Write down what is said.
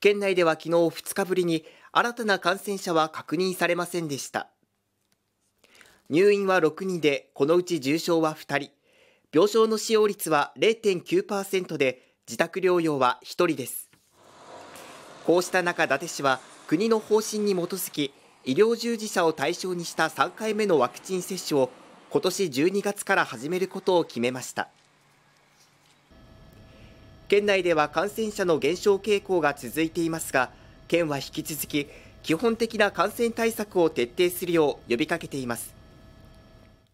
県内では昨日2日ぶりに新たな感染者は確認されませんでした。入院は6人で、このうち重症は2人。病床の使用率は0.9%で、自宅療養は1人です。こうした中、伊達市は国の方針に基づき、医療従事者を対象にした3回目のワクチン接種を今年12月から始めることを決めました。県内では感染者の減少傾向が続いていますが、県は引き続き、基本的な感染対策を徹底するよう呼びかけています。